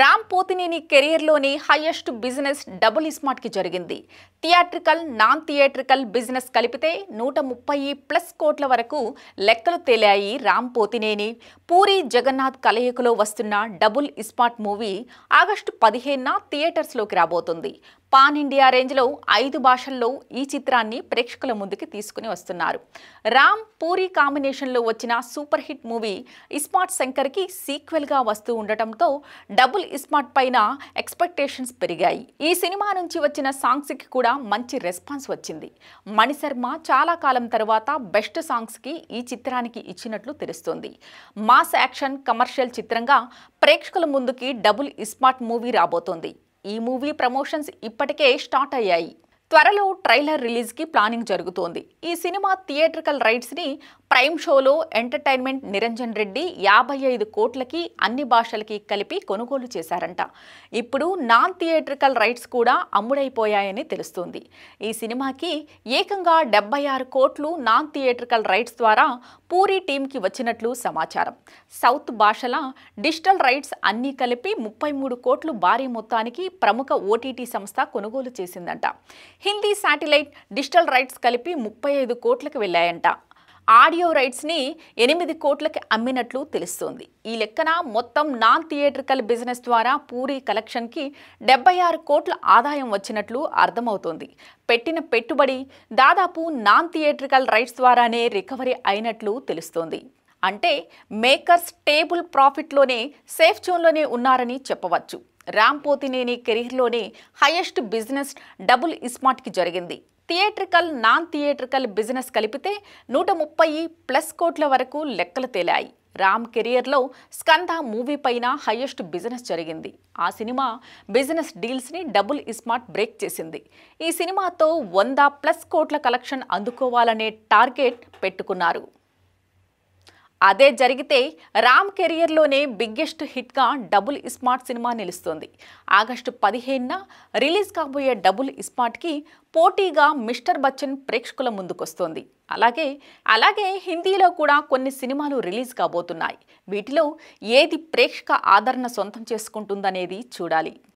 రామ్ పోతినేని కెరియర్లోని highest business double ఇస్మార్ట్కి జరిగింది థియేట్రికల్ నాన్ థియేట్రికల్ బిజినెస్ కలిపితే నూట ముప్పై ప్లస్ కోట్ల వరకు లెక్కలు తేలాయి రామ్ పోతినేని పూరి జగన్నాథ్ కలయికలో వస్తున్న డబుల్ ఇస్మార్ట్ మూవీ ఆగస్టు పదిహేనున థియేటర్స్లోకి రాబోతుంది పాన్ ఇండియా రేంజ్లో ఐదు భాషల్లో ఈ చిత్రాన్ని ప్రేక్షకుల ముందుకి తీసుకుని వస్తున్నారు రామ్ పూరి కాంబినేషన్లో వచ్చిన సూపర్ హిట్ మూవీ ఇస్మార్ట్ శంకర్కి సీక్వెల్గా వస్తూ ఉండటంతో డబుల్ ఇస్మార్ట్ పైన ఎక్స్పెక్టేషన్స్ పెరిగాయి ఈ సినిమా నుంచి వచ్చిన సాంగ్స్కి కూడా మంచి రెస్పాన్స్ వచ్చింది మణిశర్మ చాలా కాలం తర్వాత బెస్ట్ సాంగ్స్కి ఈ చిత్రానికి ఇచ్చినట్లు తెలుస్తుంది మాస్ యాక్షన్ కమర్షియల్ చిత్రంగా ప్రేక్షకుల ముందుకి డబుల్ ఇస్మార్ట్ మూవీ రాబోతోంది ఈ మూవీ ప్రమోషన్స్ ఇప్పటికే స్టార్ట్ అయ్యాయి త్వరలో ట్రైలర్ రిలీజ్కి ప్లానింగ్ జరుగుతోంది ఈ సినిమా థియేట్రికల్ రైట్స్ని ప్రైమ్ షోలో ఎంటర్టైన్మెంట్ నిరంజన్ రెడ్డి యాభై ఐదు కోట్లకి అన్ని భాషలకి కలిపి కొనుగోలు చేశారంట ఇప్పుడు నాన్ థియేట్రికల్ రైట్స్ కూడా అమ్ముడైపోయాయని తెలుస్తుంది ఈ సినిమాకి ఏకంగా డెబ్బై ఆరు కోట్లు నాన్ థియేట్రికల్ రైట్స్ ద్వారా పూరి టీంకి వచ్చినట్లు సమాచారం సౌత్ భాషల డిజిటల్ రైట్స్ అన్నీ కలిపి ముప్పై మూడు కోట్లు భారీ మొత్తానికి ప్రముఖ ఓటీటీ సంస్థ కొనుగోలు చేసిందంట హిందీ శాటిలైట్ డిజిటల్ రైట్స్ కలిపి ముప్పై ఐదు కోట్లకు వెళ్ళాయంట ఆడియో రైట్స్ని ఎనిమిది కోట్లకి అమ్మినట్లు తెలుస్తోంది ఈ లెక్కన మొత్తం నాన్ థియేట్రికల్ బిజినెస్ ద్వారా పూరి కలెక్షన్కి డెబ్బై ఆరు కోట్ల ఆదాయం వచ్చినట్లు అర్థమవుతోంది పెట్టిన పెట్టుబడి దాదాపు నాన్ థియేట్రికల్ రైట్స్ ద్వారానే రికవరీ అయినట్లు తెలుస్తోంది అంటే మేకర్స్ టేబుల్ ప్రాఫిట్లోనే సేఫ్ జోన్లోనే ఉన్నారని చెప్పవచ్చు రామ్ పోతినేని కెరీర్లోనే హయెస్ట్ బిజినెస్ డబుల్ ఇస్మార్ట్కి జరిగింది థియేట్రికల్ నాన్ థియేట్రికల్ బిజినెస్ కలిపితే నూట ముప్పై ప్లస్ కోట్ల వరకు లెక్కలు తేలాయి రామ్ కెరియర్లో స్కంద మూవీ పైన హయ్యెస్ట్ బిజినెస్ జరిగింది ఆ సినిమా బిజినెస్ డీల్స్ని డబుల్ ఇస్మార్ట్ బ్రేక్ చేసింది ఈ సినిమాతో వంద ప్లస్ కోట్ల కలెక్షన్ అందుకోవాలనే టార్గెట్ పెట్టుకున్నారు అదే జరిగితే రామ్ కెరియర్లోనే బిగ్గెస్ట్ హిట్గా డబుల్ ఇస్మార్ట్ సినిమా నిలుస్తుంది ఆగస్టు పదిహేనున రిలీజ్ కాబోయే డబుల్ ఇస్మార్ట్కి పోటీగా మిస్టర్ బచ్చన్ ప్రేక్షకుల ముందుకొస్తోంది అలాగే అలాగే హిందీలో కూడా కొన్ని సినిమాలు రిలీజ్ కాబోతున్నాయి వీటిలో ఏది ప్రేక్షక ఆదరణ సొంతం చేసుకుంటుందనేది చూడాలి